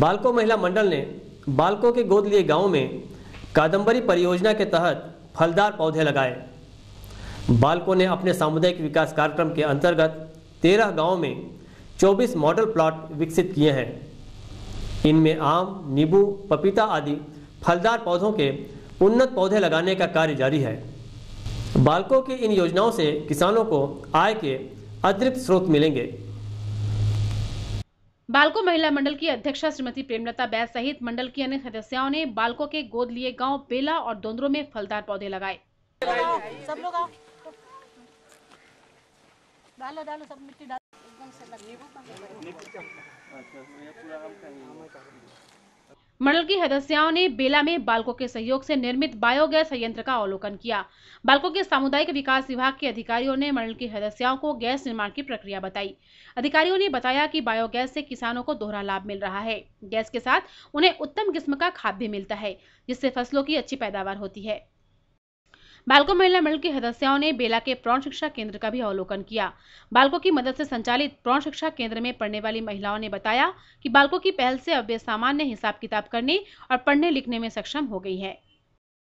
बालको महिला मंडल ने बालकों के गोद लिए गांव में कादम्बरी परियोजना के तहत फलदार पौधे लगाए बालकों ने अपने सामुदायिक विकास कार्यक्रम के अंतर्गत तेरह गाँव में चौबीस मॉडल प्लॉट विकसित किए हैं इनमें आम नींबू पपीता आदि फलदार पौधों के उन्नत पौधे लगाने का कार्य जारी है बालकों की इन योजनाओं से किसानों को आय के अतिरिक्त स्रोत मिलेंगे बालको महिला मंडल की अध्यक्षा श्रीमती प्रेमलता बैस सहित मंडल की अन्य सदस्यों ने बालकों के गोद लिए गांव बेला और दोंदरों में फलदार पौधे लगाए सब लोग डालो डालो सब मिट्टी डालो मंडल की सदस्याओं ने बेला में बालकों के सहयोग से निर्मित बायोगैस संयंत्र का अवलोकन किया बालकों के सामुदायिक विकास विभाग के अधिकारियों ने मंडल की सदस्याओं को गैस निर्माण की प्रक्रिया बताई अधिकारियों ने बताया कि बायोगैस से किसानों को दोहरा लाभ मिल रहा है गैस के साथ उन्हें उत्तम किस्म का खाद भी मिलता है जिससे फसलों की अच्छी पैदावार होती है बालको महिला मंडल की सदस्याओं ने बेला के प्रौण शिक्षा केंद्र का भी अवलोकन किया बालकों की मदद से संचालित प्रौण शिक्षा केंद्र में पढ़ने वाली महिलाओं ने बताया कि बालकों की पहल से अब वे सामान्य हिसाब किताब करने और पढ़ने लिखने में सक्षम हो गई है